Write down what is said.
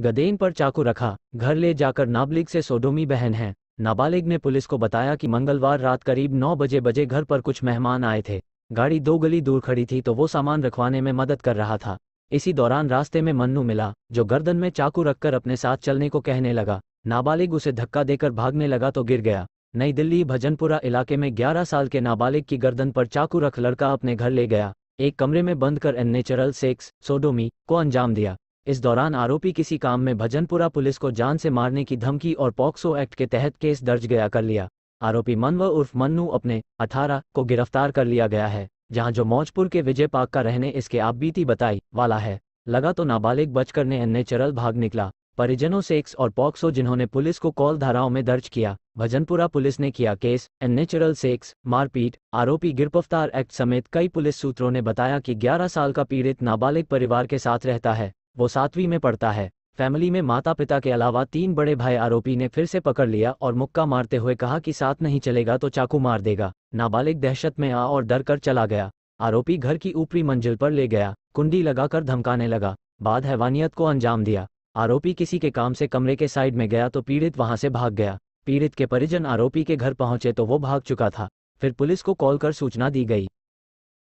गदेन पर चाकू रखा घर ले जाकर नाबालिग से सोडोमी बहन है नाबालिग ने पुलिस को बताया कि मंगलवार रात करीब नौ बजे बजे घर पर कुछ मेहमान आए थे गाड़ी दो गली दूर खड़ी थी तो वो सामान रखवाने में मदद कर रहा था इसी दौरान रास्ते में मन्नू मिला जो गर्दन में चाकू रखकर अपने साथ चलने को कहने लगा नाबालिग उसे धक्का देकर भागने लगा तो गिर गया नई दिल्ली भजनपुरा इलाके में ग्यारह साल के नाबालिग की गर्दन पर चाकू रख लड़का अपने घर ले गया एक कमरे में बंद कर एन नेचुरल सेक्स सोडोमी को अंजाम दिया इस दौरान आरोपी किसी काम में भजनपुरा पुलिस को जान से मारने की धमकी और पॉक्सो एक्ट के तहत केस दर्ज गया कर लिया आरोपी मनव उर्फ मन्नू अपने अठारह को गिरफ्तार कर लिया गया है जहां जो मौजपुर के विजय पाक का रहने इसके आप बीती बताई वाला है लगा तो नाबालिग बचकर ने अन्य चरल भाग निकला परिजनों सेक्स और पॉक्सो जिन्होंने पुलिस को कॉल धाराओं में दर्ज किया भजनपुरा पुलिस ने किया केस एंड नेचुरल सेक्स मारपीट आरोपी गिरफ्तार एक्ट समेत कई पुलिस सूत्रों ने बताया कि 11 साल का पीड़ित नाबालिग परिवार के साथ रहता है वो सातवीं में पढ़ता है फैमिली में माता पिता के अलावा तीन बड़े भाई आरोपी ने फिर से पकड़ लिया और मुक्का मारते हुए कहा कि साथ नहीं चलेगा तो चाकू मार देगा नाबालिग दहशत में आ और डर कर चला गया आरोपी घर की ऊपरी मंजिल पर ले गया कुंडी लगाकर धमकाने लगा बाद हैवानियत को अंजाम दिया आरोपी किसी के काम से कमरे के साइड में गया तो पीड़ित वहां से भाग गया पीड़ित के परिजन आरोपी के घर पहुंचे तो वो भाग चुका था फिर पुलिस को कॉल कर सूचना दी गई